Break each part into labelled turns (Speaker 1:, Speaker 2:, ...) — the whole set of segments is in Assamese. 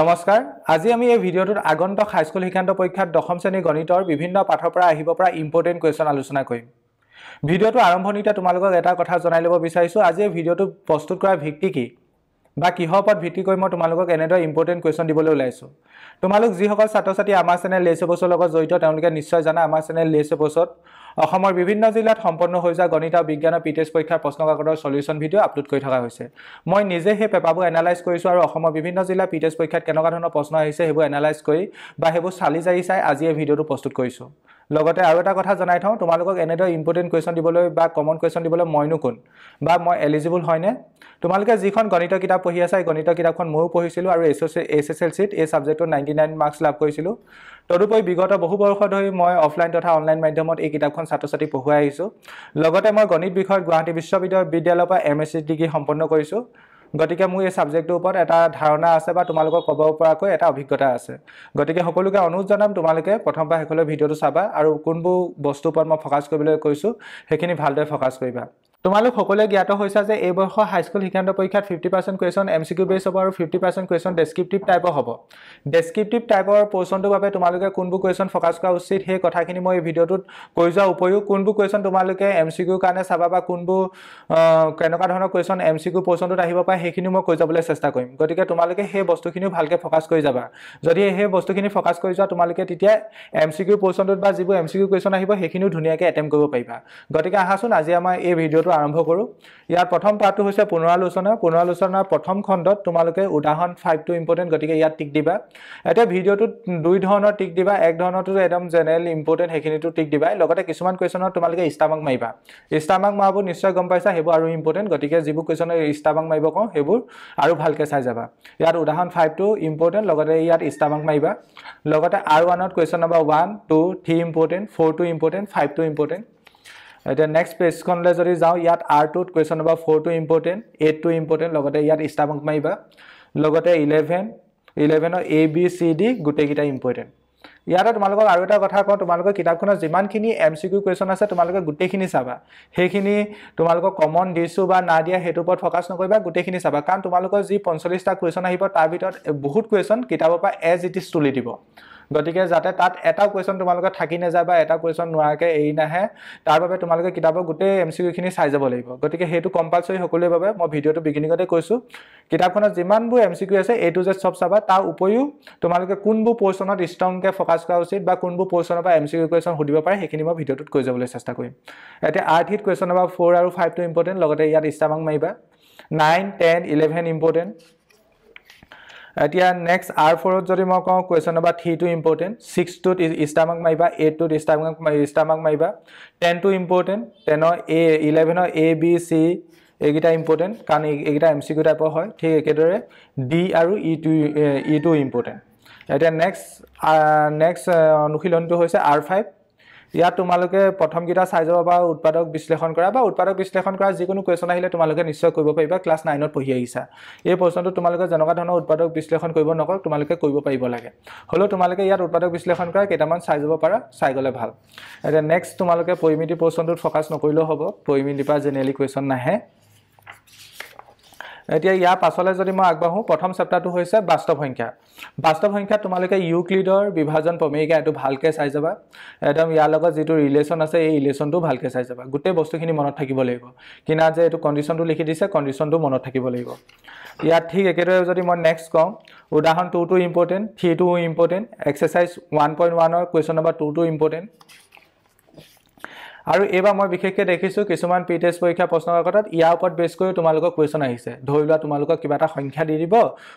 Speaker 1: নমস্কাৰ আজি আমি এই ভিডিঅ'টোত আগন্তক হাইস্কুল শিক্ষান্ত পৰীক্ষাত দশম শ্ৰেণীৰ গণিতৰ বিভিন্ন পাঠৰ পৰা আহিব পৰা ইম্পৰ্টেণ্ট কুৱেশ্যন আলোচনা কৰিম ভিডিঅ'টো আৰম্ভণিতে তোমালোকক এটা কথা জনাই ল'ব বিচাৰিছোঁ আজি এই ভিডিঅ'টো প্ৰস্তুত কৰা ভিত্তি কি বা কিহৰ ওপৰত ভিত্তি কৰি মই তোমালোকক এনেদৰে ইম্পৰ্টেণ্ট কুৱেশ্যন দিবলৈ ওলাইছোঁ তোমালোক যিসকল ছাত্ৰ ছাত্ৰী আমাৰ চেনেল লেছ এবছৰ লগত জড়িত তেওঁলোকে নিশ্চয় জানা আমাৰ চেনেল লেছ এবছত অসমৰ বিভিন্ন জিলাত সম্পন্ন হৈ যোৱা গণিত আৰু বিজ্ঞান পি টি পৰীক্ষাৰ প্ৰশ্ন কাকতৰ চলিউশ্যন ভিডিঅ' আপলোড কৰি থকা হৈছে মই নিজে সেই পেপাৰবোৰ এনালাইজ কৰিছোঁ আৰু অসমৰ বিভিন্ন জিলাৰ পি টি পৰীক্ষাত কেনেকুৱা ধৰণৰ প্ৰশ্ন আহিছে সেইবোৰ এনালাইজ কৰি বা সেইবোৰ চালি জাৰি চাই আজি এই ভিডিঅ'টো প্ৰস্তুত কৰিছোঁ লগতে আৰু এটা কথা জনাই থওঁ তোমালোকক এনেদৰে ইম্পৰ্টেণ্ট কুৱেশ্যন দিবলৈ বা কমন কুৱেশ্যন দিবলৈ মইনো কোন বা মই এলিজিবল হয়নে তোমালোকে যিখন গণিতৰ কিতাপ পঢ়ি আছা এই গণিতৰ কিতাপখন ময়ো পঢ়িছিলোঁ আৰু S S S S L চিত এই ছাবজেক্টটো নাইণ্টি নাইন মাৰ্কছ লাভ কৰিছিলোঁ তদুপৰি বিগত বহু বৰ্ষ ধৰি মই অফলাইন তথা অনলাইন মাধ্যমত এই কিতাপখন ছাত্ৰ ছাত্ৰী পঢ়ুৱাই আহিছোঁ লগতে মই গণিত বিষয়ত গুৱাহাটী বিশ্ববিদ্যালয় বিদ্যালয়ৰ পৰা এম এছ চি ডিগ্ৰী সম্পন্ন কৰিছোঁ গতিকে মোৰ এই ছাবজেক্টটোৰ ওপৰত এটা ধাৰণা আছে বা তোমালোকক ক'ব পৰাকৈ এটা অভিজ্ঞতা আছে গতিকে সকলোকে অনুৰোধ জনাম তোমালোকে প্ৰথম বা শেষলৈ ভিডিঅ'টো চাবা আৰু কোনবোৰ বস্তুৰ ওপৰত মই ফ'কাছ কৰিবলৈ কৈছোঁ সেইখিনি ভালদৰে ফ'কাছ কৰিবা তোমালোক সকলোৱে জ্ঞাত হৈছে যে এই বৰ্ষৰ হাইস্কুল শিক্ষান্ত পৰীক্ষাত fifty percent question M C Q base হ'ব আৰু ফিফটি পাৰ্চেণ্ট কুৱেশ্যন ডেছক্ৰিপটিভ টাইপৰ হ'ব ডেছক্ৰিপটিভ টাইপৰ পৰ্চনটোৰ বাবে তোমালোকে কোনবোৰ কুৱেশ্যন ফ'কাছ কৰা উচিত সেই কথাখিনি মই এই ভিডিঅ'টোত কৈ যোৱাৰ উপৰিও কোনবোৰ কুৱেশ্যন তোমালোকে এম চি কিউ কাৰণে চাবা বা কোনবোৰ কেনেকুৱা ধৰণৰ কুৱেশ্যন এম চি কিউ পৰ্চনটোত আহিব পাৰে সেইখিনিও মই কৈ যাবলৈ চেষ্টা কৰিম গতিকে তোমালোকে সেই বস্তুখিনিও ভালকৈ ফ'কাছ কৰি যাবা যদি সেই বস্তুখিনি ফ'কাছ কৰি যোৱা তোমালোকে তেতিয়া এম চি কিউ পৰ্চনটোত বা যিবোৰ এম চি কিউ কুৱেশ্যন আহিব সেইখিনিও ধুনীয়াকৈ এটেম্প কৰিব পাৰিবা গতিকে আহাচোন আজি আমাৰ এই ভিডিঅ'টো আৰম্ভ কৰোঁ ইয়াৰ প্ৰথম পাৰ্টটো হৈছে পুনৰালোচনা পুনৰালোচনাৰ প্ৰথম খণ্ডত তোমালোকে উদাহৰণ ফাইভটো ইম্পৰ্টেণ্ট গতিকে ইয়াত টিক দিবা এতিয়া ভিডিঅ'টোত দুই ধৰণৰ টিক দিবা এক ধৰণৰটো একদম জেনেৰেল ইম্পৰ্টেণ্ট সেইখিনিটো টিক দিবাই লগতে কিছুমান কুৱেশ্যনত তোমালোকে ষ্টামাক মাৰিবা ষ্টামাক মাৰিব নিশ্চয় গম পাইছা সেইবোৰ আৰু ইম্পৰ্টেণ্ট গতিকে যিবোৰ কুৱেশ্যনত ষ্টামাক মাৰিব কওঁ সেইবোৰ আৰু ভালকৈ চাই যাবা ইয়াত উদাহৰণ ফাইভটো ইম্পৰ্টেণ্ট লগতে ইয়াত ষ্টামাক মাৰিবা লগতে আৰ ওৱানত question number one two three important ফ'ৰটো ইম্পৰ্টেণ্ট ফাইভটো ইম্পৰ্টেণ্ট এতিয়া নেক্সট পেজখনলৈ যদি যাওঁ ইয়াত আৰ টুত কুৱেশ্যন নম্বৰ ফ'ৰটো ইম্পৰ্টেণ্ট এইটটো ইম্পৰ্টেণ্ট লগতে ইয়াত ষ্টাম্প মাৰিবা লগতে ইলেভেন ইলেভেনৰ এ বি চি ডি গোটেইকেইটা ইম্পৰ্টেণ্ট ইয়াতে তোমালোকক আৰু এটা কথা কওঁ তোমালোকৰ কিতাপখনৰ যিমানখিনি এম চি কিউ কুৱেশ্যন আছে তোমালোকে গোটেইখিনি চাবা সেইখিনি তোমালোকক কমন দিছোঁ বা না দিয়া সেইটোৰ ওপৰত ফ'কাছ নকৰিবা গোটেইখিনি চাবা কাৰণ তোমালোকৰ যি পঞ্চল্লিছটা কুৱেশ্যন আহিব তাৰ ভিতৰত বহুত কুৱেশ্যন কিতাপৰ পৰা এজ ইট ইজ তুলি দিব গতিকে যাতে তাত এটা কুৱেশ্যন তোমালোকে থাকি নাযায় বা এটা কুৱেশ্যন নোৱাৰাকৈ এৰি নাহে তাৰ বাবে তোমালোকে কিতাপৰ গোটেই এম চি কিউখিনি চাই যাব লাগিব গতিকে সেইটো কম্পালচৰি সকলোৰে বাবে মই ভিডিঅ'টো বিগিনিঙতে কৈছোঁ কিতাপখনত যিমানবোৰ এম চি কিউ আছে এইটো যে জেড চব চাবা তাৰ উপৰিও তোমালোকে কোনবোৰ পৰ্চনত ষ্ট্ৰংকে ফ'কাছ কৰা উচিত বা কোনবোৰ পৰ্চনৰ পৰা এম চি কিউ কুৱেশ্যন সুধিব পাৰে সেইখিনি মই ভিডিঅ'টোত কৈ যাবলৈ চেষ্টা কৰিম এতিয়া আৰ্থ হিট কুৱেশ্যন নম্বৰ ফ'ৰ আৰু ফাইভটো ইম্পৰ্টেণ্ট লগতে ইয়াত ইষ্টামাং মাৰিবা নাইন টেন ইলেভেন ইম্পৰ্টেণ্ট এতিয়া নেক্সট আৰ ফ'ৰত যদি মই কওঁ কুৱেশ্যন নম্বৰ থ্ৰীটো ইম্পৰ্টেণ্ট ছিক্সটোত ইষ্টামাক মাৰিবা এইটটোত ষ্টামাক ষ্টামাক মাৰিবা টেনটো ইম্পৰ্টেণ্ট টেনৰ এ ইলেভেনৰ এ বি চি এইকেইটা ইম্পৰ্টেণ্ট কাৰণ এইকেইটা এম চি কিউ টাইপৰ হয় ঠিক একেদৰে ডি আৰু ই টু ইটো ইম্পৰ্টেণ্ট এতিয়া নেক্সট নেক্সট অনুশীলনটো হৈছে আৰ ফাইভ ইয়াত তোমালোকে প্ৰথমকেইটা চাই যাব বা উৎপাদক বিশ্লেষণ কৰা বা উৎপাদক বিশ্লেষণ কৰা যিকোনো কুৱেশ্যন আহিলে তোমালোকে নিশ্চয় কৰিব পাৰিবা ক্লাছ নাইনত পঢ়ি আহিছা এই প্ৰশ্নটো তোমালোকে যেনেকুৱা ধৰণৰ উৎপাদক বিশ্লেষণ কৰিব নকৰক তোমালোকে কৰিব পাৰিব লাগে হ'লেও তোমালোকে ইয়াত উৎপাদক বিশ্লেষণ কৰা কেইটামান চাই যাব পাৰা চাই গ'লে ভাল এতিয়া নেক্সট তোমালোকে পৰিমিতি প্ৰশ্নটোত ফ'কাছ নকৰিলেও হ'ব পৰিমিতিৰ পৰা জেনেৰেলি কুৱেশ্যন নাহে এতিয়া ইয়াৰ পাছলৈ যদি মই আগবাঢ়োঁ প্ৰথম চেপ্টাৰটো হৈছে বাস্তৱ সংখ্যা বাস্তৱ সংখ্যাত তোমালোকে ইউক্লিডৰ বিভাজন প্ৰমেৰিকা এইটো ভালকৈ চাই যাবা একদম ইয়াৰ লগত যিটো ৰিলেশ্যন আছে এই ৰিলেশ্যনটো ভালকৈ চাই যাবা গোটেই বস্তুখিনি মনত থাকিব লাগিব কিনা যে এইটো কণ্ডিশ্যনটো লিখি দিছে কণ্ডিশ্যনটো মনত থাকিব লাগিব ইয়াত ঠিক একেদৰে যদি মই নেক্সট কওঁ উদাহৰণ টুটো ইম্পৰ্টেণ্ট থ্ৰীটোও ইম্পৰ্টেণ্ট এক্সাৰচাইজ ওৱান পইণ্ট ওৱানৰ কুৱেশ্যন নম্বৰ টুটো ইম্পৰ্টেণ্ট আৰু এইবাৰ মই বিশেষকৈ দেখিছোঁ কিছুমান পি টি এছ প্ৰশ্ন প্ৰশ্নকাকতত ইয়াৰ ওপৰত বেছ কৰিও তোমালোকক কুৱেশ্যন আহিছে ধৰি লোৱা তোমালোকক কিবা এটা সংখ্যা দি দিব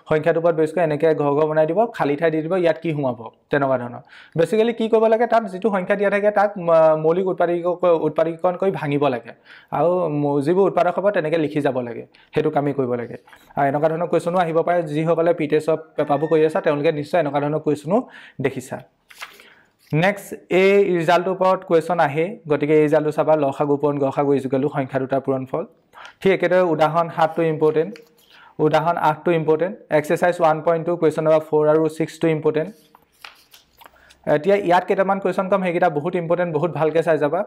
Speaker 1: সংখ্যাটোৰ ওপৰত বেছ কৰি এনেকৈ ঘৰ ঘৰ বনাই দিব খালী ঠাই দি দিব ইয়াত কি সোমাব তেনেকুৱা ধৰণৰ বেচিকেলি কি কৰিব লাগে তাত যিটো সংখ্যা দিয়া থাকে তাক মৌলিক উৎপাদিক উৎপাদিকীকৰণ কৰি ভাঙিব লাগে আৰু যিবোৰ উৎপাদক হ'ব তেনেকৈ লিখি যাব লাগে সেইটো কামেই কৰিব লাগে আৰু এনেকুৱা ধৰণৰ কুৱেশ্যনো আহিব পাৰে যিসকলে পি টি এছৰ পেপাৰবোৰ কৰি আছা তেওঁলোকে নিশ্চয় এনেকুৱা ধৰণৰ কুৱেশ্যনো দেখিছা নেক্সট এই ৰিজাল্টটোৰ ওপৰত কুৱেশ্যন আহে গতিকে এই ৰিজাল্টটো চাবা লসা গোপন গসা গুৰি যোগালোঁ সংখ্যা দুটা পূৰণফল ঠিক একেদৰে উদাহৰণ সাতটো ইম্পৰ্টেণ্ট উদাহৰণ আঠটো important exercise one point two question number four আৰু ছিক্সটো ইম্পৰ্টেণ্ট এতিয়া ইয়াত কেইটামান কুৱেশ্যন কম সেইকেইটা বহুত ইম্পৰ্টেণ্ট বহুত ভালকৈ চাই যাবা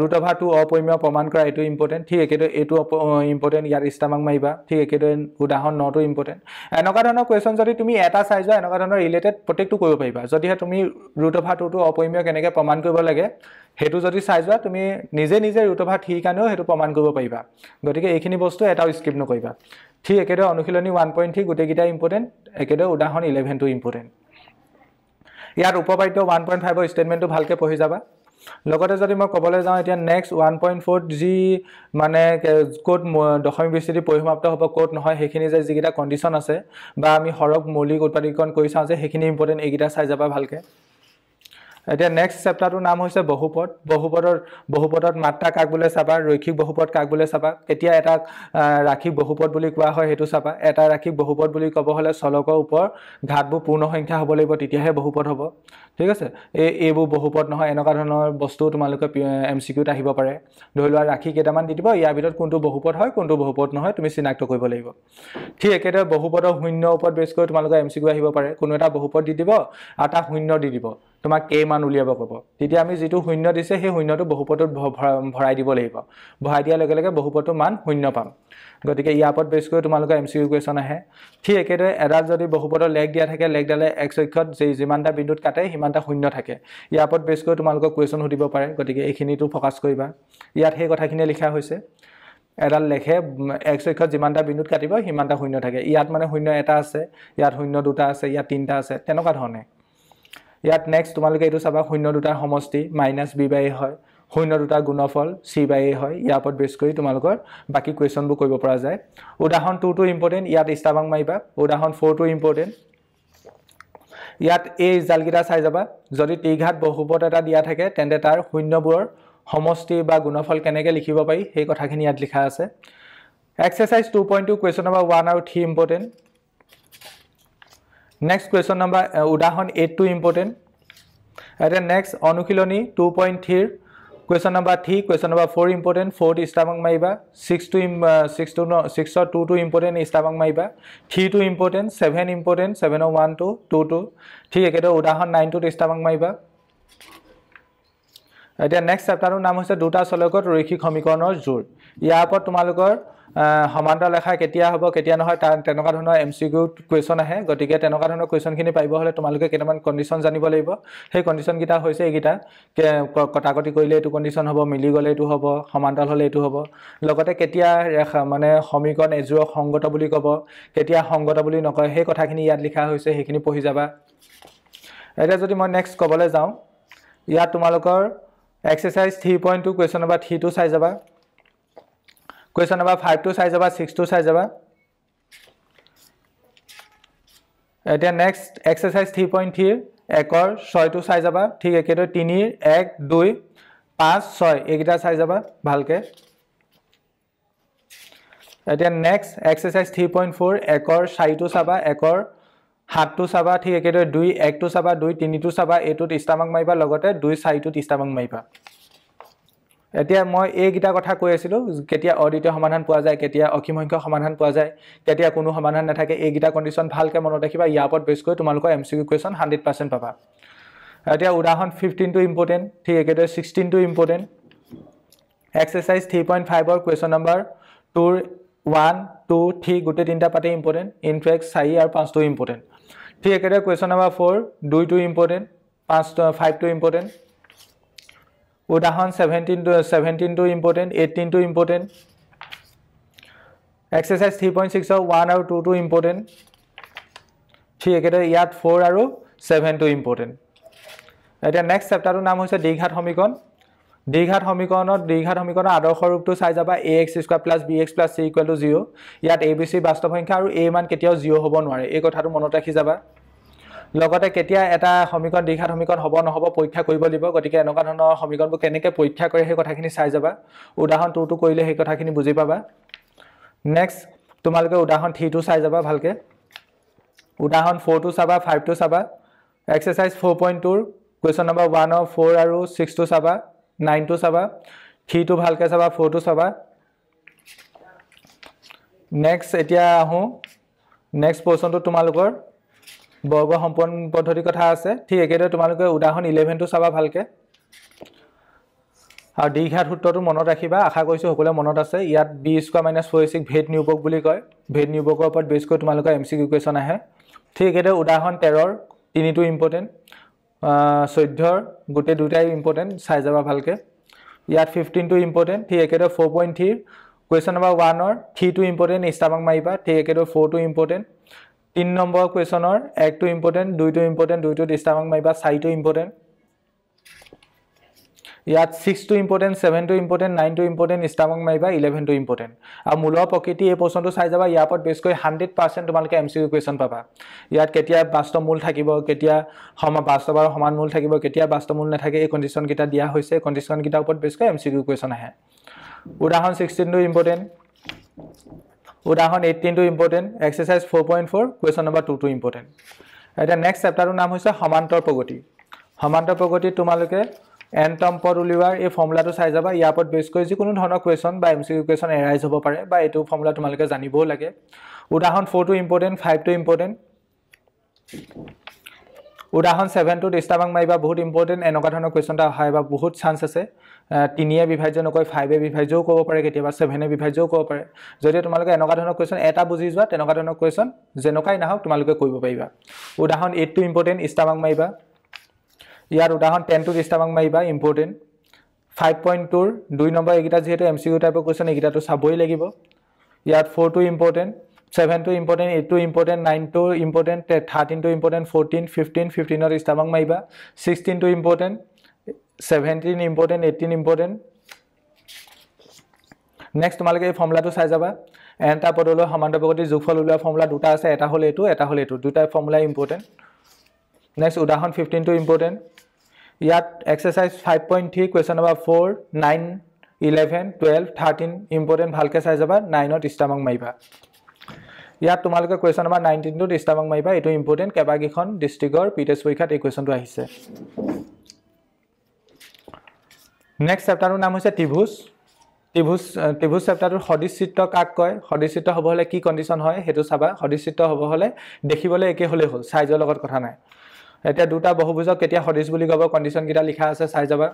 Speaker 1: ৰুট অভাৰ টু অপৰিমীয় প্ৰমাণ কৰা এইটো ইম্পৰ্টেণ্ট ঠিক একেদৰে এইটো ইম্পৰ্টেণ্ট ইয়াত ষ্টামাক মাৰিবা ঠিক একেদৰে উদাহৰণ নটো ইম্পৰ্টেণ্ট এনেকুৱা ধৰণৰ কুৱেশ্যন যদি তুমি এটা চাই যোৱা এনেকুৱা ধৰণৰ ৰিলেটেড প্ৰত্যেকটো কৰিব পাৰিবা যদিহে তুমি ৰুট অভাৰ টুটো অপৰিমীয় কেনেকৈ প্ৰমাণ কৰিব লাগে সেইটো যদি চাই যোৱা তুমি নিজে নিজে ৰুট অভাৰ ঠিক আনেও সেইটো প্ৰমাণ কৰিব পাৰিবা গতিকে এইখিনি বস্তু এটাও স্কিপ নকৰিবা ঠিক একেদৰে অনুশীলনী ওৱান পইণ্ট থ্ৰী গোটেইকেইটা ইম্পৰ্টেণ্ট একেদৰে উদাহৰণ ইলেভেনটো ইম্পৰ্টেণ্ট ইয়াত উপবাদ্য ওৱান পইণ্ট ফাইভৰ ষ্টেটমেণ্টটো ভালকৈ পঢ়ি যাবা লগতে যদি মই ক'বলৈ যাওঁ এতিয়া নেক্সট ওৱান পইণ্ট ফ'ৰ যি মানে ক'ত দশমিক বিস্তৃতি পৰিসমাপ্ত হ'ব ক'ত নহয় সেইখিনি যে যিকেইটা কণ্ডিশ্যন আছে বা আমি সৰহ মৌলিক উৎপাদিকৰণ কৰি চাওঁ যে সেইখিনি ইম্পৰ্টেণ্ট এইকেইটা চাই যাবা ভালকৈ এতিয়া নেক্সট চেপ্টাৰটোৰ নাম হৈছে বহুপদ বহুপদৰ বহুপদত মাত্ৰা কাক বোলে চাবা ৰৈক্ষিক বহুপদ কাক বোলে চাবা কেতিয়া এটা ৰাখিক বহুপদ বুলি কোৱা হয় সেইটো চাবা এটা ৰাখিক বহুপদ বুলি ক'ব হ'লে চলকৰ ওপৰত ঘাটবোৰ পূৰ্ণ সংখ্যা হ'ব লাগিব তেতিয়াহে বহুপদ হ'ব ঠিক আছে এই এইবোৰ বহুপদ নহয় এনেকুৱা ধৰণৰ বস্তু তোমালোকে এম চি কিউত আহিব পাৰে ধৰি লোৱা ৰাখি কেইটামান দি দিব ইয়াৰ ভিতৰত কোনটো বহুপদ হয় কোনটো বহুপদ নহয় তুমি চিনাক্ত কৰিব লাগিব ঠিক একেদৰে বহুপদৰ শূন্যৰ ওপৰত বেছ কৰি তোমালোকে এম চি কিউ আহিব পাৰে কোনো এটা বহুপদ দি দিব আৰু তাক শূন্য দি দিব তোমাক কেই মান উলিয়াব ক'ব তেতিয়া আমি যিটো শূন্য দিছে সেই শূন্যটো বহুপদত ভৰাই দিব লাগিব ভৰাই দিয়াৰ লগে লগে বহুপদটো মান শূন্য পাম গতিকে ইয়াৰ ওপৰত বেছ কৰি তোমালোকৰ এম চি ইউ কুৱেশ্যন আহে ঠিক একেদৰে এডাল যদি বহুপদৰ লেগ দিয়া থাকে লেগডালে এক চক্ষত যি যিমানটা বিন্দুত কাটে সিমানটা শূন্য থাকে ইয়াৰ ওপৰত বেছ কৰি তোমালোকক কুৱেশ্যন সুধিব পাৰে গতিকে এইখিনিটো ফ'কাছ কৰিবা ইয়াত সেই কথাখিনিয়ে লিখা হৈছে এডাল লেখে এক চক্ষত যিমানটা বিন্দুত কাটিব সিমানটা শূন্য থাকে ইয়াত মানে শূন্য এটা আছে ইয়াত শূন্য দুটা আছে ইয়াত তিনিটা আছে তেনেকুৱা ধৰণে ইয়াত নেক্সট তোমালোকে এইটো চাবা শূন্য দুটাৰ সমষ্টি মাইনাছ বি বাই এ হয় শূন্য দুটা গুণফল চি বাই এ হয় ইয়াৰ ওপৰত বেছ কৰি তোমালোকৰ বাকী কুৱেশ্যনবোৰ কৰিব পৰা যায় উদাহৰণ টুটো ইম্পৰ্টেণ্ট ইয়াত ইষ্টাবাং মাৰিবা উদাহৰণ ফ'ৰটো ইম্পৰ্টেণ্ট ইয়াত এই ইজালকেইটা চাই যাবা যদি টি ঘাট বহুপথ এটা দিয়া থাকে তেন্তে তাৰ শূন্যবোৰৰ সমষ্টি বা গুণফল কেনেকৈ লিখিব পাৰি সেই কথাখিনি ইয়াত লিখা আছে exercise two point two question number one আৰু three important next question number উদাহৰণ এইটটো ইম্পৰ্টেণ্ট এতিয়া নেক্সট অনুশীলনী টু পইণ্ট থ্ৰীৰ question number three question number four important fourth ষ্টাবাং মাৰিবা ছিক্স টু ছিক্স টু ছিক্সৰ টু টু ইম্পৰ্টেণ্ট ষ্টাবাং মাৰিবা থ্ৰীটো ইম্পৰ্টেণ্ট ছেভেন ইম্পৰ্টেণ্ট ছেভেনৰ ওৱান টু টু টু ঠিক একেদৰে উদাহৰণ নাইনটোত ষ্টাবাং মাৰিবা এতিয়া নেক্সট চেপ্টাৰটোৰ নাম হৈছে দুটা চলকত ৰৈখিক সমীকৰণৰ জোৰ ইয়াৰ ওপৰত তোমালোকৰ সমান্তৰ লেখা কেতিয়া হ'ব কেতিয়া নহয় তাৰ তেনেকুৱা ধৰণৰ এম চি কিউ কুৱেশ্যন আহে গতিকে তেনেকুৱা ধৰণৰ কুৱেশ্যনখিনি পাৰিব হ'লে তোমালোকে কেইটামান কণ্ডিশ্যন জানিব লাগিব সেই কণ্ডিশ্যনকেইটা হৈছে এইকেইটা কটাকটি কৰিলে এইটো কণ্ডিশ্যন হ'ব মিলি গ'লে এইটো হ'ব সমান্তৰাল হ'লে এইটো হ'ব লগতে কেতিয়া ৰেখা মানে সমীকৰণ এযোৰক সংগত বুলি ক'ব কেতিয়া সংগত বুলি নকয় সেই কথাখিনি ইয়াত লিখা হৈছে সেইখিনি পঢ়ি যাবা এতিয়া যদি মই নেক্সট ক'বলৈ যাওঁ ইয়াত তোমালোকৰ exercise three point two question number three two চাই যাবা কুৱেশ্যন নম্বৰ ফাইভ টু চাই যাবা ছিক্স টু চাই যাবা এতিয়া নেক্সট এক্সাৰচাইজ থ্ৰী পইণ্ট থ্ৰীৰ একৰ ছয়টো চাই যাবা ঠিক একেদৰে তিনিৰ এক দুই পাঁচ ছয় এইকেইটা চাই যাবা ভালকৈ এতিয়া next exercise three point four একৰ চাৰিটো চাবা একৰ সাতটো চাবা ঠিক একেদৰে দুই একটো চাবা দুই তিনিটো চাবা এইটোত ইষ্টামাক মাৰিবা লগতে দুই চাৰিটোত ইষ্টামাক মাৰিবা এতিয়া মই এইকেইটা কথা কৈ আছিলোঁ কেতিয়া অদ্বিতীয় সমাধান পোৱা যায় কেতিয়া অসীম সংখ্যক সমাধান পোৱা যায় কেতিয়া কোনো সমাধান নাথাকে এইকেইটা কণ্ডিশ্যন ভালকৈ মনত ৰাখিবা ইয়াৰ ওপৰত বেছ কৰি তোমালোকৰ M C Q question hundred percent পাবা এতিয়া উদাহৰণ ফিফটিনটো ইম্পৰ্টেণ্ট ঠিক একেদৰে ছিক্সটিনটো ইম্পৰ্টেণ্ট এক্সাৰচাইজ থ্ৰী পইণ্ট ফাইভৰ কুৱেশ্যন নম্বৰ টুৰ ওৱান টু থ্ৰী গোটেই তিনিটা পাতে ইম্পৰ্টেণ্ট ইনফেক্ট চাৰি আৰু পাঁচটো ইম্পৰ্টেণ্ট ঠিক একেদৰে কুৱেশ্যন নাম্বাৰ ফ'ৰ দুইটো ইম্পৰ্টেণ্ট পাঁচটো ফাইভটো ইম্পৰ্টেণ্ট উদাহৰণ ছেভেণ্টিনটো ছেভেণ্টিনটো ইম্পৰ্টেণ্ট এইটিনটো ইম্পৰ্টেণ্ট এক্সাৰচাইজ থ্ৰী পইণ্ট ছিক্সৰ ওৱান আৰু টুটো ইম্পৰ্টেণ্ট ঠিক একেদৰে ইয়াত ফ'ৰ আৰু ছেভেনটো ইম্পৰ্টেণ্ট এতিয়া নেক্সট চেপ্টাৰটোৰ নাম হৈছে দীঘাত সমীকৰণ দীঘাত সমীকৰণত দীঘাত সমীকৰণৰ আদৰ্শ ৰূপটো চাই যাবা A X square plus B X plus C equal to zero' ইয়াত এ বি চি বাস্তৱ সংখ্যা আৰু এ মান কেতিয়াও জিৰ' হ'ব নোৱাৰে এই কথাটো মনত ৰাখি যাবা লগতে কেতিয়া এটা সমীকৰণ দীঘাত সমীকৰণ হ'ব নহ'ব পৰীক্ষা কৰিব লাগিব গতিকে এনেকুৱা ধৰণৰ সমীকৰণবোৰ কেনেকৈ পৰীক্ষা কৰে সেই কথাখিনি চাই যাবা উদাহৰণ টু টুটো কৰিলে সেই কথাখিনি বুজি পাবা নেক্সট তোমালোকে উদাহৰণ থ্ৰীটো চাই যাবা ভালকৈ উদাহৰণ ফ'ৰটো চাবা ফাইভ টু চাবা এক্সাৰচাইজ ফ'ৰ পইণ্ট টুৰ কুৱেশ্যন নম্বৰ ওৱানৰ ফ'ৰ আৰু ছিক্সটো চাবা নাইনটো চাবা থ্ৰীটো ভালকৈ চাবা ফ'ৰটো চাবা নেক্সট এতিয়া আহোঁ নেক্সট পৰ্চনটো তোমালোকৰ বৰ্গ সম্পন্ন পদ্ধতি কথা আছে ঠিক একেদৰে তোমালোকে উদাহৰণ ইলেভেনটো চাবা ভালকৈ আৰু দীঘাত সূত্ৰটো মনত ৰাখিবা আশা কৰিছোঁ সকলোৱে মনত আছে ইয়াত বি স্কুৱাৰ মাইনাছ ফ'ৰ এইচিক ভেদ নিউবক বুলি কয় ভেদ নিউবকৰ ওপৰত বেছকৈ তোমালোকৰ এম চি কিউ কুৱেশ্যন আহে ঠিক একেদৰে উদাহৰণ তেৰৰ তিনিটো ইম্পৰ্টেণ্ট চৈধ্যৰ গোটেই দুটাই ইম্পৰ্টেণ্ট চাই যাবা ভালকৈ ইয়াত ফিফটিনটো ইম্পৰ্টেণ্ট ঠিক একেদৰে ফ'ৰ পইণ্ট থ্ৰীৰ কুৱেশ্যন নম্বৰ ওৱানৰ থ্ৰীটো ইম্পৰ্টেণ্ট ইষ্টামাক মাৰিবা ঠিক একেদৰে ফ'ৰটো ইম্পৰ্টেণ্ট তিনি নম্বৰ কুৱেশ্যনৰ একটো ইম্পৰ্টেণ্ট দুইটো ইম্পৰ্টেণ্ট দুইটো ইষ্টাবাং মাৰিবা চাৰিটো ইম্পৰ্টেণ্ট ইয়াত ছিক্সটো ইম্পৰ্টেণ্ট ছেভেনটো ইম্পৰ্টেণ্ট নাইনটো ইম্পৰ্টেণ্ট ষ্টামক মাৰিবা ইলেভেনটো ইম্পৰ্টেণ্ট আৰু মূলৰ প্ৰকৃতি এই প্ৰশ্নটো চাই যাবা ইয়াৰ ওপৰত বেছ কৰি হাণ্ড্ৰেড পাৰ্চেণ্ট তোমালোকে এম চি ইউ কুৱেশ্যন পাবা ইয়াত কেতিয়া বাস্তৱ মূল থাকিব কেতিয়া সম বাস্তৱ আৰু সমান মূল থাকিব কেতিয়া বাস্তৱ মূল নাথাকে এই কণ্ডিশ্যনকেইটা দিয়া হৈছে কণ্ডিশ্যনকেইটাৰ ওপৰত বেছ কৰি এম চি ইউ কুৱেশ্যন আহে উদাহৰণ ছিক্সটিনটো ইম্পৰ্টেণ্ট উদাহৰণ এইটিনটো important exercise four point four question number টুটো ইম্পৰ্টেণ্ট এতিয়া নেক্সট চেপ্টাৰটোৰ নাম হৈছে সমান্তৰ প্ৰগতি সমান্তৰ প্ৰগতিত তোমালোকে এন টম পদ উলিওৱাৰ এই ফৰ্মুলাটো চাই যাবা ইয়াৰ ওপৰত বেছ কৰি যিকোনো ধৰণৰ কুৱেশ্যন বা M C Q question arise হ'ব পাৰে বা এইটো ফৰ্মুলা তোমালোকে জানিবও লাগে উদাহৰণ ফ'ৰটো ইম্পৰ্টেণ্ট ফাইভটো ইম্পৰ্টেণ্ট উদাহৰণ ছেভেনটো ডিষ্টাৰ্বাং মাৰিবা বহুত ইম্পৰ্টেণ্ট এনেকুৱা ধৰণৰ কুৱেশ্যন এটা অহা বা বহুত চান্স আছে তিনিয়ে বিভাজ্য নকৈ ফাইভে বিভাজ্যও ক'ব পাৰে কেতিয়াবা ছেভেনে বিভাজ্যও ক'ব পাৰে যদি তোমালোকে এনেকুৱা ধৰণৰ কুৱেশ্যন এটা বুজি যোৱা তেনেকুৱা ধৰণৰ কুৱেশ্যন যেনেকুৱাই নাহক তোমালোকে কৰিব পাৰিবা উদাহৰণ এইটটো ইম্পৰ্টেণ্ট ইষ্টাৰ্বাং মাৰিবা ইয়াৰ উদাহৰণ টেন টু ডিস্টাৰ্বাং মাৰিবা ইম্পৰ্টেন্ট ফাইভ পইণ্ট টুৰ দুই নম্বৰ এইকেইটা যিহেতু এম চি কিউ টাইপৰ কুৱেশ্যন এইকেইটাটো চাবই লাগিব ইয়াত four two important seven two important eight two important nine two important thirteen two important fourteen fifteen ফিফটিনত ডিস্টাৰ্বাং মাৰিবা sixteen two important seventeen important eighteen important next তোমালোকে এই ফৰ্মুলাটো চাই যাবা এটা পদলৈ সমান্তৰ্বগতি যোগফল ওলোৱা ফৰ্মুলা দুটা আছে এটা হ'ল এইটো এটা হ'ল এইটো দুটাই ফৰ্মুলাই ইম্পৰ্টেণ্ট নেক্সট উদাহৰণ ফিফটিনটো ইম্পৰ্টেণ্ট ইয়াত exercise five point three question number four nine eleven twelve thirteen important ভালকৈ চাই যাবা নাইনত ষ্টামাক মাৰিবা ইয়াত তোমালোকে কুৱেশ্যন নম্বৰ নাইনটিনটোত ষ্টামাক মাৰিবা এইটো ইম্পৰ্টেণ্ট কেইবাকেইখন ডিষ্ট্ৰিক্টৰ পি টি পৰীক্ষাত এই কুৱেশ্যনটো আহিছে নেক্সট চেপ্টাৰটোৰ নাম হৈছে টিভুজ ত্ৰিভুজ ত্ৰিভুজ চেপ্টাৰটোৰ সদৃশিত কাক কয় সদৃশিত হ'ব হ'লে কি কণ্ডিশ্যন হয় সেইটো চাবা সদৃশিত হ'ব হ'লে দেখিবলৈ একে হ'লেই হ'ল চাইজৰ লগত কথা নাই এতিয়া দুটা বহুভোজক কেতিয়া সদৃশ বুলি ক'ব কণ্ডিশ্যনকেইটা লিখা আছে চাই যাবা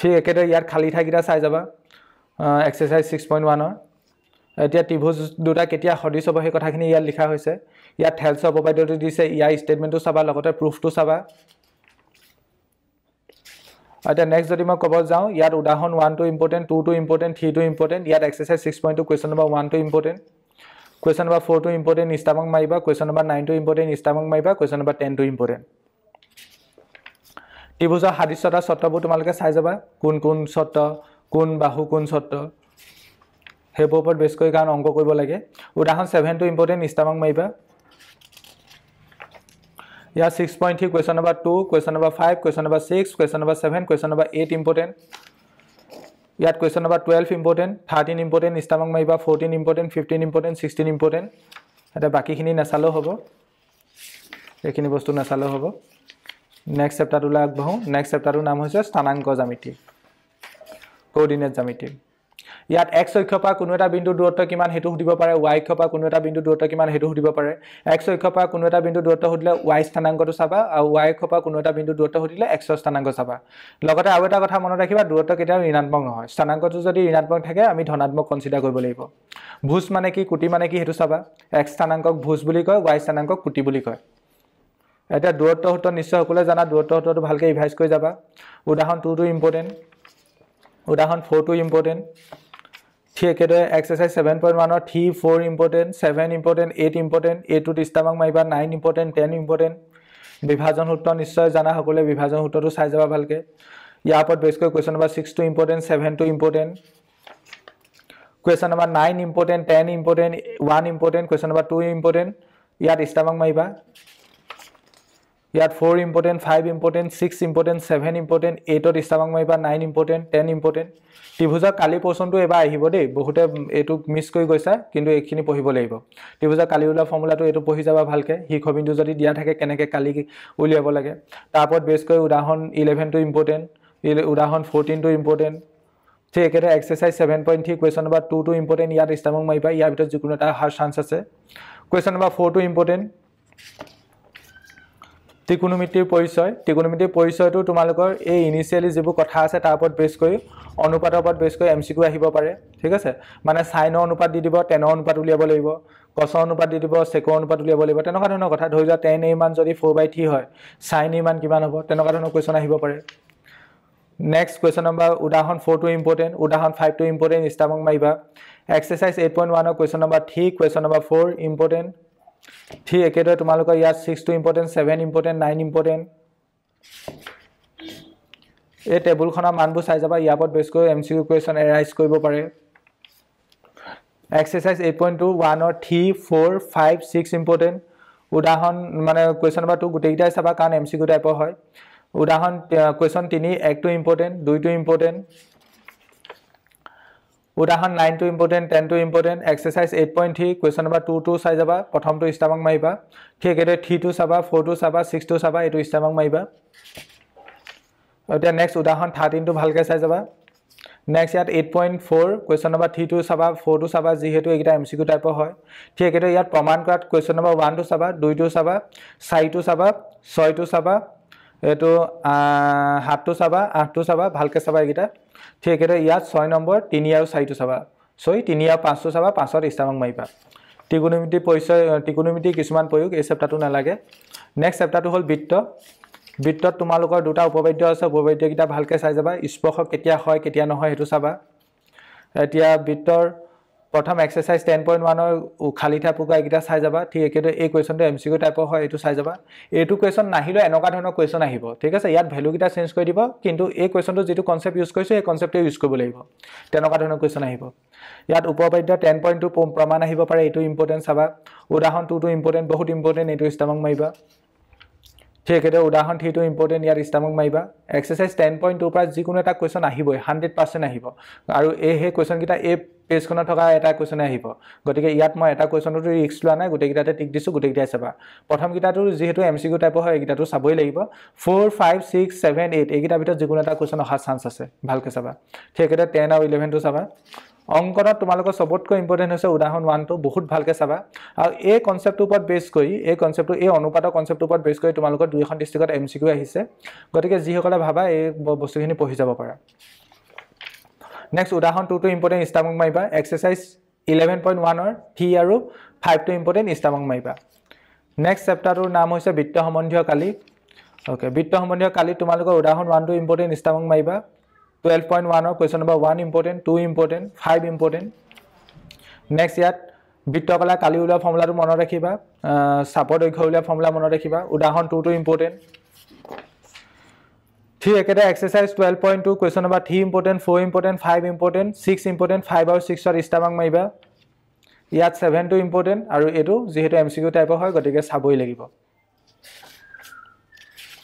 Speaker 1: ঠিক একেদৰে ইয়াত খালী ঠাইকেইটা চাই যাবা এক্সাৰচাইজ ছিক্স পইণ্ট ওৱানৰ এতিয়া ত্ৰিভুজ দুটা কেতিয়া সদৃশ হ'ব সেই কথাখিনি ইয়াত লিখা হৈছে ইয়াত থেলছৰ উপবাদ্যটো দিছে ইয়াৰ ষ্টেটমেণ্টটো চাবা লগতে প্ৰুফটো চাবা এতিয়া নেক্সট যদি মই ক'ব যাওঁ ইয়াত উদাহৰণ ওৱানটো ইম্পৰ্টেণ্ট টুটো ইম্পৰ্টেণ্ট থ্ৰীটো ইম্পৰ্টেণ্ট ইয়াত exercise six point two question number ওৱানটো ইম্পৰ্টেণ্ট কুৱেশ্যন নম্বৰ ফ'ৰটো ইম্পৰ্টেণ্ট ইষ্টামক মাৰিবা কুৱেশ্যন নম্বৰ নাইনটো ইম্পৰ্টেণ্ট ইষ্টামক মাৰিবা কুৱেশ্যন নম্বৰ টেনটো ইম্পৰ্টেণ্ট ত্ৰিভুজৰ সাদৃশ্যতা চত্ৰবোৰ তোমালোকে চাই যাবা কোন কোন চত্ৰ কোন বাহু কোন চত্ৰ সেইবোৰৰ ওপৰত বেছ কৰি কাৰণ অংক কৰিব লাগে উদাহৰণ ছেভেনটো ইম্পৰ্টেণ্ট ইষ্টামক মাৰিবা ইয়াৰ six point three question number two question number five question number six question number seven question number eight important ইয়াত question number twelve important thirteen important ষ্টামক মাৰিবা fourteen important fifteen important sixteen important ইয়াতে বাকীখিনি নেচালেও হ'ব এইখিনি বস্তু নেচালেও হ'ব নেক্সট চেপ্টাৰটোলৈ আগবাঢ়োঁ নেক্সট চেপ্টাৰটোৰ নাম হৈছে স্থানাংক জ্যামিতি কৰ্ডিনেট জ্যামিতি ইয়াত এক্স অক্ষৰ পৰা কোনো এটা বিন্দু দূৰত্ব কিমান সেইটো সুধিব পাৰে ৱাই অক্ষৰ পৰা কোনো এটা বিন্দু দূৰত্ব কিমান সেইটো সুধিব পাৰে এক্স অক্ষৰ পৰা কোনো এটা বিন্দু দূৰত্ব সুধিলে ৱাই স্থানাংকটো চাবা আৰু ৱাই অক্ষৰ পৰা কোনো এটা বিন্দু দূৰত্ব সুধিলে এক্সৰ স্থানাংক চাবা লগতে আৰু এটা কথা মনত ৰাখিবা দূৰত্ব কেতিয়াও ঋণাত্মক নহয় স্থানাংকটো যদি ঋণাত্মক থাকে আমি ধনাত্মক কনচিডাৰ কৰিব লাগিব ভোজ মানে কি কুটি মানে কি সেইটো চাবা এক্স স্থানাংকক ভোজ বুলি কয় ৱাই স্থানাংকক কুটি বুলি কয় এতিয়া দূৰত্ব সূত্ৰ নিশ্চয় সকলোৱে জানা দূৰত্ব সূত্ৰটো ভালকৈ ৰিভাইজ কৰি যাবা উদাহৰণ টুটো ইম্পৰ্টেণ্ট উদাহৰণ ফ'ৰটো ইম্পৰ্টেণ্ট একেদৰে এক্সাৰচাইজ ছেভেন পইণ্ট ওৱানৰ three four important seven important eight important এইটোত ষ্টামাক মাৰিবা নাইন ইম্পৰ্টেণ্ট টেন ইম্পৰ্টেণ্ট বিভাজন সূত্ৰ নিশ্চয় জানা সকলোৱে বিভাজন সূত্ৰটো চাই যাবা ভালকৈ ইয়াৰ ওপৰত বেছকৈ কুৱেশ্যন নম্বৰ ছিক্সটো ইম্পৰ্টেণ্ট ছেভেনটো important question number nine important ten important one important question number two important ইয়াত ষ্টামাক মাৰিবা ইয়াত four important five important six important seven important এইটত ষ্টাবাং মাৰিবা নাইন ইম্পৰ্টেণ্ট টেন ইম্পৰ্টেণ্ট ত্ৰিভুজৰ কালি পৰ্চনটো এবাৰ আহিব দেই বহুতে এইটো মিছ কৰি গৈছা কিন্তু এইখিনি পঢ়িব লাগিব ত্ৰিভুজৰ কালি ওলোৱা ফৰ্মুলাটো এইটো পঢ়ি যাবা ভালকৈ শীৰ্ষবিন্দু যদি দিয়া থাকে কেনেকৈ কালি উলিয়াব লাগে তাৰ ওপৰত বেছ কৰি উদাহৰণ ইলেভেনটো ইম্পৰ্টেণ্ট উদাহৰণ ফৰ্টিনটো ইম্পৰ্টেণ্ট ঠিক একেটা exercise seven point three question number টুটো ইম্পৰ্টেণ্ট ইয়াত ষ্টাবাং মাৰিবা ইয়াৰ ভিতৰত যিকোনো এটা হাৰ চান্স আছে কুৱেশ্যন নম্বৰ ফ'ৰটো ইম্পৰ্টেণ্ট ত্ৰিকোণমিতিৰ পৰিচয় ত্ৰিকোণমিতিৰ পৰিচয়টো তোমালোকৰ এই ইনিচিয়েলি যিবোৰ কথা আছে তাৰ ওপৰত বেছ কৰি অনুপাতৰ ওপৰত বেছ কৰি এম চি কিউ আহিব পাৰে ঠিক আছে মানে চাইনৰ অনুপাত দি দিব টেনৰ অনুপাত উলিয়াব লাগিব কচৰ অনুপাত দি দিব চেকৰ অনুপাত উলিয়াব লাগিব তেনেকুৱা ধৰণৰ কথা ধৰি লোৱা টেন ইমান যদি ফ'ৰ বাই থ্ৰী হয় চাইন ইমান কিমান হ'ব তেনেকুৱা ধৰণৰ কুৱেশ্যন আহিব পাৰে নেক্সট কুৱেশ্যন নম্বৰ উদাহৰণ ফ'ৰটো ইম্পৰ্টেণ্ট উদাহৰণ ফাইভটো ইম্পৰ্টেণ্ট ষ্টামক মাৰিবা এক্সাৰচাইজ এইট পইণ্ট ওৱানৰ question number three question number four important ঠিক একেদৰে তোমালোকৰ ইয়াত ছিক্সটো important seven important nine important এই টেবুলখনৰ মানবোৰ চাই যাবা ইয়াৰ ওপৰত বেছকৈ M C Q question arise কৰিব পাৰে এক্সাৰচাইজ এইট পইণ্ট টু ওৱানৰ three four five six important উদাহৰণ মানে কুৱেশ্যন নম্বৰ টু গোটেইকেইটাই চাবা কাৰণ এম চি কিউ টাইপৰ হয় উদাহৰণ কুৱেশ্যন তিনি একটো ইম্পৰ্টেণ্ট দুইটো ইম্পৰ্টেণ্ট উদাহৰণ nine two important ten two important exercise eight point three question number two two চাই যাবা প্ৰথমটো স্টামাক মাৰিবা ঠিক একদৰে থ্ৰি টু চাবা ফোৰ টু চাবা সিক্স টু চাবা এইটো স্টামাক মাৰিবা এতিয়া নেক্সট উদাহৰণ থাৰ্টিন টু ভালকে চাই যাবা নেক্সট ইয়াত eight point four question number three two চাবা ফোর টু চাবা যিহেতু এইকেইটা এম সি কিউ টাইপ হয় ঠিক একদরে ইয়াত প্ৰমাণ কৰাত কুৱেশ্যন নম্বৰ ওৱানটো চাবা দুইটো চাবা চাৰিটো চাবা ছয়টো চাবা এইটো সাতটো চাবা আঠটো চাবা ভালকৈ চাবা এইকেইটা ঠিক একদৰে ইয়াত ছয় নম্বৰ তিনি আৰু চাৰিটো চাবা ছয় তিনি আৰু পাঁচটো চাবা পাঁচত ইষ্টামাক মাৰিবা ত্ৰিকোণমিতি পৰিচয় ত্ৰিকোণমিতি কিছুমান প্ৰয়োগ এই চেপ্তাৰটো নালাগে নেক্সট চেপ্তাৰটো হ'ল বৃত্ত বৃত্তত তোমালোকৰ দুটা উপবাদ্য আছে উপবাদ্যকেইটা ভালকৈ চাই যাবা স্পৰ্শ কেতিয়া হয় কেতিয়া নহয় সেইটো চাবা এতিয়া বৃত্তৰ প্ৰথম এক্সাৰচাইজ টেন পইণ্ট ওৱানৰ খালী ঠাই পকোৱাকেইটা চাই যাবা ঠিক একেদৰে এই কুৱেশ্যনটো এম চি কিউ টাইপৰ হয় এইটো চাই যাবা এইটো কুৱেশ্যন নাহিলেও এনেকুৱা ধৰণৰ কুৱেশ্যন আহিব ঠিক আছে ইয়াত ভেলুকেইটা চেঞ্জ কৰি দিব কিন্তু এই কুৱেশ্যনটো যিটো কনচেপ্ট ইউজ কৰিছোঁ সেই কনচেপ্টটো ইউজ কৰিব লাগিব তেনেকুৱা ধৰণৰ কুৱেশ্যন আহিব ইয়াত উপপাদ্য টেন পইণ্ট টু প্ৰমাণ আহিব পাৰে এইটো ইম্পৰ্টেণ্ট চাবা উদাহৰণ টুটো ইম্পৰ্টেণ্ট বহুত ইম্পৰ্টেণ্ট এইটো ষ্টমক মাৰিবা সেইকেইটো উদাহৰণ থ্ৰীটো ইম্পৰ্টেণ্ট ইয়াত ষ্টামক মাৰিবা এক্সাৰচাইজ টেন পইণ্ট টুৰ পৰা যিকোনো এটা কুৱেশ্যন আহিবই হাণ্ড্ৰেড পাৰ্চেণ্ট আহিব আৰু এই সেই কুৱেশ্যনকেইটা এই পেজখনত থকা এটা কুৱেশ্যনে আহিব গতিকে ইয়াত মই এটা কুৱেশ্যনটো ৰিক্স লোৱা নাই গোটেইকেইটাতে টিক দিছোঁ গোটেইকেইটাই চাবা প্ৰথমকেইটাটো যিহেতু এম চি কিউ টাইপৰ হয় এইকেইটাটো চাবই লাগিব four five six seven eight এইকেইটাৰ ভিতৰত যিকোনো এটা কুৱেশ্যন অহাৰ চান্স আছে ভালকৈ চাবা সেইকেইটা টেন আৰু ইলেভেনটো চাবা অংকনত তোমালোকৰ চবতকৈ ইম্পৰ্টেণ্ট হৈছে উদাহৰণ ওৱানটো বহুত ভালকৈ চাবা আৰু এই কনচেপ্টটোৰ ওপৰত বেছ কৰি এই কনচেপ্টটো এই অনুপাতৰ কনচেপ্টটোৰ ওপৰত বেছ কৰি তোমালোকৰ দুই এখন ডিষ্ট্ৰিক্টত এম চি কিউ আহিছে গতিকে যিসকলে ভাবা এই বস্তুখিনি পঢ়ি যাব পাৰা নেক্সট উদাহৰণ টুটো ইম্পৰ্টেণ্ট ষ্টামক মাৰিবা এক্সাৰচাইজ ইলেভেন পইণ্ট ওৱানৰ থ্ৰী আৰু ফাইভটো ইম্পৰ্টেণ্ট ষ্টামক মাৰিবা নেক্সট চেপ্টাৰটোৰ নাম হৈছে বিত্ত সম্বন্ধীয় কালি অ'কে বিত্ত সম্বন্ধীয় কালি তোমালোকৰ উদাহৰণ ওৱানটো ইম্পৰ্টেণ্ট ষ্টামক মাৰিবা টুৱেল্ভ পইণ্ট ওৱানৰ question number one important two important five important next ইয়াত বৃত্তকলা কালি ওলোৱা ফৰ্মুলাটো মনত ৰাখিবা চাপৰ দৈৰ্ঘ্য উলিওৱা ফৰ্মুলা মনত ৰাখিবা উদাহৰণ টুটো ইম্পৰ্টেণ্ট থ্ৰী একেটা exercise twelve point two question number three important four important five important six important five আৰু ছিক্সত ষ্টাৰ্মাক মাৰিবা ইয়াত ছেভেনটো ইম্পৰ্টেণ্ট আৰু এইটো যিহেতু এম চি কিউ টাইপৰ হয় গতিকে চাবই লাগিব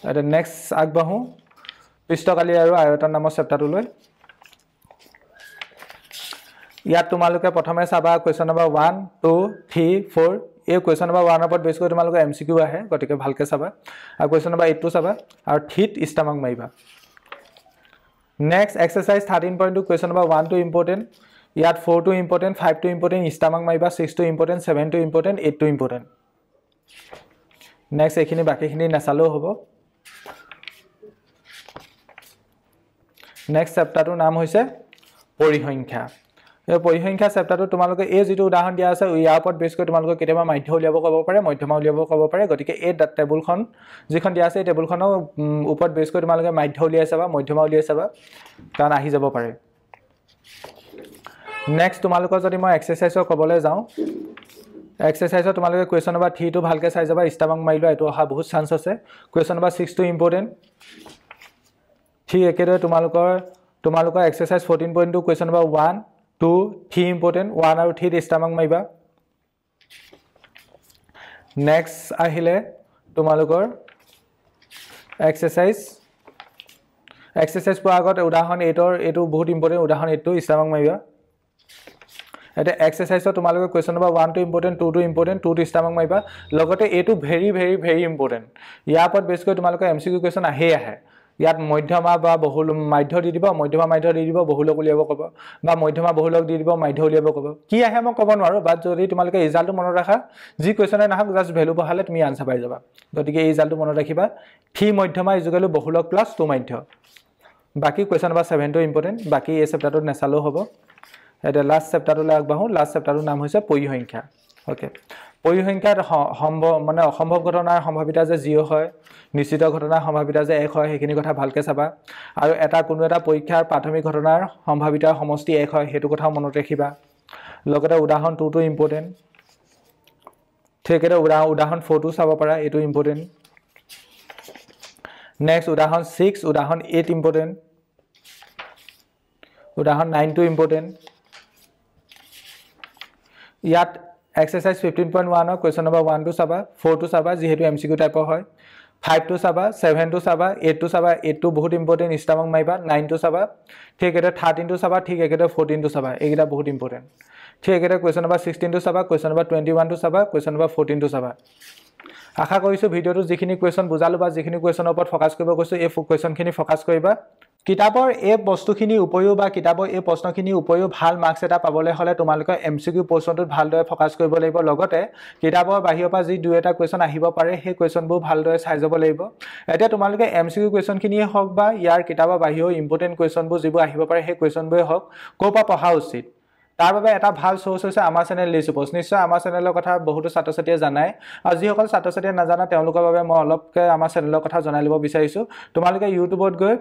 Speaker 1: এতিয়া নেক্সট আগবাঢ়ো পৃষ্ঠকালী আৰু আয়তন নামৰ লৈ ইয়াত তোমালোকে প্ৰথমে চাবা question number one two three four এই কুৱেশ্যন নম্বৰ ওৱানৰ ওপৰত বেছিকৈ তোমালোকে এম চি কিউ আহে গতিকে ভালকৈ চাবা আৰু কুৱেশ্যন নম্বৰ এইটটো চাবা আৰু থ্ৰীত ইষ্টামাক মাৰিবা next exercise thirteen point two question number two important ইয়াত four two important five two important ইষ্টামাক মাৰিবা six two important seven two important এইটটো ইম্পৰ্টেণ্ট নেক্সট এইখিনি বাকীখিনি নাচালেও হ'ব নেক্সট চেপ্টাৰটোৰ নাম হৈছে পৰিসংখ্যা এই পৰিসংখ্যা চেপ্টাৰটো তোমালোকে এই যিটো উদাহৰণ দিয়া আছে ইয়াৰ ওপৰত বেছ কৰি তোমালোকে কেতিয়াবা মাধ্য উলিয়াব ক'ব পাৰে মধ্যমা উলিয়াব ক'ব পাৰে গতিকে এই টেবুলখন যিখন দিয়া আছে এই টেবুলখনৰ ওপৰত বেছ কৰি তোমালোকে মাধ্য উলিয়াই চাবা মধ্যমা উলিয়াই চাবা কাৰণ আহি যাব পাৰে নেক্সট তোমালোকৰ যদি মই এক্সাৰচাইজৰ ক'বলৈ যাওঁ এক্সাৰচাইজৰ তোমালোকে কুৱেশ্যন নম্বৰ থ্ৰীটো ভালকৈ চাই যাবা ষ্টাবাং মাৰি লোৱা এইটো অহা বহুত চান্স আছে কুৱেশ্যন নম্বৰ ছিক্সটো ইম্পৰ্টেণ্ট ঠিক একেদৰে তোমালোকৰ তোমালোকৰ exercise fourteen point two question number one two three important one আৰু থ্ৰীত ষ্টামাক মাৰিবা নেক্সট আহিলে তোমালোকৰ এক্সাৰচাইজ এক্সাৰচাইজ পোৱাৰ আগত উদাহৰণ এইটৰ এইটো বহুত ইম্পৰ্টেণ্ট উদাহৰণ এইটো ষ্টামাক মাৰিবা এতিয়া এক্সাৰচাইজত তোমালোকে কুৱেশ্যন নম্বৰ ওৱানটো ইম্পৰ্টেণ্ট টুটো ইম্পৰ্টেণ্ট টু টুটো ষ্টামাক মাৰিবা লগতে এইটো ভেৰি ভেৰি ভেৰি ইম্পৰ্টেণ্ট ইয়াৰ ওপৰত বেছিকৈ তোমালোকৰ এম চি কিউ কুৱেশ্যন আহেই আহে ইয়াত মধ্যমা বা বহুল মাধ্য দি দিব মধ্যমা মাধ্য দি দিব বহুলক উলিয়াব ক'ব বা মধ্যমা বহুলক দি দিব মাধ্য উলিয়াব ক'ব কি আহে মই ক'ব নোৱাৰোঁ বাট যদি তোমালোকে ৰিজাল্টটো মনত ৰাখা যি কুৱেশ্যনেই নাহক জাষ্ট ভেলু বহালে তুমি আনচাৰ পাই যাবা গতিকে এই ৰিজাল্টটো মনত ৰাখিবা থ্ৰী মধ্যমা ইজুকেলো বহুলক প্লাছ টু মাধ্য বাকী কুৱেশ্যন নম্বৰ ছেভেনটো ইম্পৰ্টেণ্ট বাকী এই চেপ্টাৰটোত নেচালেও হ'ব এতিয়া লাষ্ট চেপ্টাৰটোলৈ আগবাঢ়োঁ লাষ্ট চেপ্টাৰটোৰ নাম হৈছে পৰিসংখ্যা অ'কে পৰিসংখ্যাত সম্ভৱ মানে অসম্ভৱ ঘটনাৰ সম্ভাৱিতা যে জিৰ' হয় নিশ্চিত ঘটনাৰ সম্ভাৱিতা যে এক হয় সেইখিনি কথা ভালকৈ চাবা আৰু এটা কোনো এটা পৰীক্ষাৰ প্ৰাথমিক ঘটনাৰ সম্ভাৱিতাৰ সমষ্টি এক হয় সেইটো কথাও মনত ৰাখিবা লগতে উদাহৰণ টুটো ইম্পৰ্টেণ্ট ঠিক সেইদৰে উদাহ উদাহৰণ ফ'ৰটো চাব পাৰা এইটো ইম্পৰ্টেণ্ট নেক্সট উদাহৰণ ছিক্স উদাহৰণ এইট ইম্পৰ্টেণ্ট উদাহৰণ নাইনটো ইম্পৰ্টেণ্ট ইয়াত এক্সাৰচাইজ ফিফটিন পইণ্ট ওৱানৰ কুৱেশ্যন নম্বৰ ওৱানটো চাবা ফ'ৰটো চাবা যিহেতু এম চি কিউ টাইপৰ হয় ফাইভটো চাবা ছেভেনটো চাবা এইটটো চাবা এইটটো বহুত ইম্পৰ্টেণ্ট ষ্টামক মাৰিবা নাইনটো চাবা ঠিক একেদৰে থাৰ্টিনটো চাবা ঠিক একেদৰে ফৰ্টিনটো চাবা এইকেইটা বহুত ইম্পৰ্টেণ্ট ঠিক একেদৰে কুৱেশ্যন নম্বৰ ছিক্সটিনটো চাবা কুৱেশ্যন নম্বৰ টুৱেণ্টি ওৱানটো চাবা কুৱেশ্যন নম্বৰ ফৰ্টিনটো চাবা আশা কৰিছোঁ ভিডিঅ'টো যিখিনি কুৱেশ্যন বুজালোঁ বা যিখিনি কুৱেশ্যনৰ ওপৰত ফ'কাছ কৰিব কৈছোঁ এই কুৱেশ্যনখিনি ফ'কাছ কৰিবা কিতাপৰ এই বস্তুখিনিৰ উপৰিও বা কিতাপৰ এই প্ৰশ্নখিনিৰ উপৰিও ভাল মাৰ্কছ এটা পাবলৈ হ'লে তোমালোকে এম চি কিউ কুৱেশ্যনটোত ভালদৰে ফ'কাছ কৰিব লাগিব লগতে কিতাপৰ বাহিৰৰ পৰা যি দুই এটা কুৱেশ্যন আহিব পাৰে সেই কুৱেশ্যনবোৰ ভালদৰে চাই যাব লাগিব এতিয়া তোমালোকে এম চি কিউ কুৱেশ্যনখিনিয়ে হওক বা ইয়াৰ কিতাপৰ বাহিৰেও ইম্পৰ্টেণ্ট কুৱেশ্যনবোৰ যিবোৰ আহিব পাৰে সেই কুৱেশ্যনবোৰে হওক ক'ৰ পৰা পঢ়া উচিত তাৰ বাবে এটা ভাল চ'ৰ্চ হৈছে আমাৰ চেনেল লিজ পোষ্ট নিশ্চয় আমাৰ চেনেলৰ কথা বহুতো ছাত্ৰ ছাত্ৰীয়ে জানাই আৰু যিসকল ছাত্ৰ ছাত্ৰীয়ে নাজানে তেওঁলোকৰ বাবে মই অলপকৈ আমাৰ চেনেলৰ কথা জনাই ল'ব বিচাৰিছোঁ তোমালোকে ইউটিউবত গৈ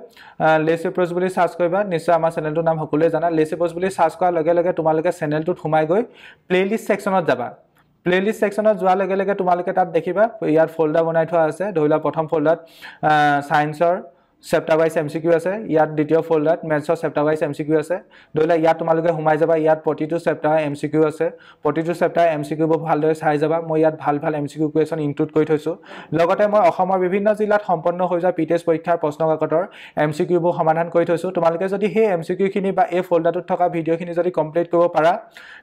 Speaker 1: লেজ পোষ্ট বুলি চাৰ্চ কৰিবা নিশ্চয় আমাৰ চেনেলটোৰ নাম সকলোৱে জানা লেজ পোষ্ট বুলি চাৰ্চ কৰাৰ লগে লগে তোমালোকে চেনেলটোত সোমাই গৈ প্লে'লিষ্ট ছেকশ্যনত যাবা প্লে'লিষ্ট ছেকশ্যনত যোৱাৰ লগে লগে তোমালোকে তাত দেখিবা ইয়াত ফল্ডাৰ বনাই থোৱা আছে ধৰি লোৱা প্ৰথম ফল্ডাৰত ছায়েন্সৰ chapter wise M C Q আছে ইয়াত দ্বিতীয় ফল্ডাৰত মেথছৰ chapter wise M C Q আছে ধৰি লওক ইয়াত তোমালোকে সোমাই যাবা ইয়াত প্ৰতিটো চেপ্টাৰ এম চি কিউ আছে প্ৰতিটো চেপ্টাৰ এম চি কিউবোৰ ভালদৰে চাই যাবা মই ইয়াত ভাল ভাল M C Q question include কৰি থৈছোঁ লগতে মই অসমৰ বিভিন্ন জিলাত সম্পন্ন হৈ যোৱা পি টি এছ পৰীক্ষাৰ প্ৰশ্ন কাকতৰ এম চি কিউবোৰ সমাধান কৰি থৈছোঁ তোমালোকে যদি সেই এম চি কিউখিনি বা এই ফল্ডাৰটোত থকা ভিডিঅ'খিনি যদি কমপ্লিট কৰিব পাৰা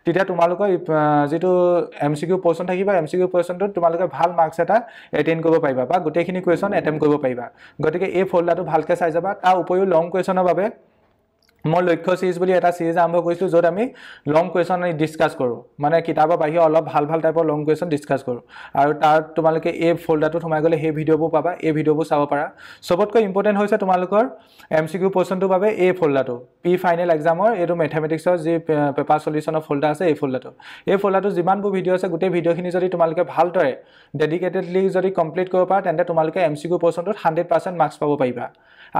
Speaker 1: তেতিয়া তোমালোকৰ যিটো এম চি কিউ পৰ্চন থাকিব এম চি কিউ পৰ্চনটোত তোমালোকে ভাল মাৰ্কছ এটা এটেইন কৰিব পাৰিবা বা গোটেইখিনি কুৱেশ্যন এটেম্প কৰিব পাৰিবা গতিকে এই ফল্ডাৰটো ভালকৈ চাই যাবা তাৰ উপৰিও লং কুৱেশ্যনৰ বাবে মই লক্ষ্য চিৰিজ বুলি এটা ছিৰিজ আৰম্ভ কৰিছিলোঁ য'ত আমি লং কুৱেশ্যন আমি ডিছকাছ কৰোঁ মানে কিতাপৰ বাহিৰে অলপ ভাল ভাল টাইপৰ লং কুৱেশ্যন ডিছকাছ কৰোঁ আৰু তাত তোমালোকে এই ফল্ডাৰটোত সোমাই গ'লে সেই ভিডিঅ'বোৰ পাবা এই ভিডিঅ'বোৰ চাব পাৰা চবতকৈ ইম্পৰ্টেণ্ট হৈছে তোমালোকৰ এম চি কিউ কুৱেশ্যনটোৰ বাবে এই ফল্ডাৰটো পি ফাইনেল এক্সামৰ এইটো মেথামেটিক্সৰ যি পেপাৰ চলিউশ্যনৰ ফল্ডাৰ আছে এই ফল্ডাৰটো এই ফল্ডাৰটো যিমানবোৰ ভিডিঅ' আছে গোটেই ভিডিঅ'খিনি যদি তোমালোকে ভালদৰে ডেডিকেটেডলি যদি কমপ্লিট কৰিব পাৰা তেন্তে তোমালোকে এম চি কিউ প'ৰ্চনটোত হাণ্ড্ৰেড পাৰ্চেণ্ট মাৰ্কছ পাব পাৰিবা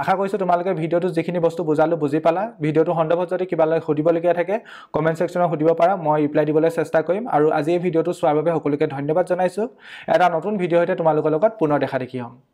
Speaker 1: আশা কৰিছোঁ তোমালোকে ভিডিঅ'টো যিখিনি বস্তু বুজালোঁ বুজি পালা ভিডিঅ'টো সন্দৰ্ভত যদি কিবা সুধিবলগীয়া থাকে কমেণ্ট ছেকশ্যনত সুধিব পাৰা মই ৰিপ্লাই দিবলৈ চেষ্টা কৰিম আৰু আজি এই ভিডিঅ'টো চোৱাৰ বাবে সকলোকে ধন্যবাদ জনাইছোঁ এটা নতুন ভিডিঅ' সৈতে তোমালোকৰ লগত পুনৰ দেখা দেখি হ'ম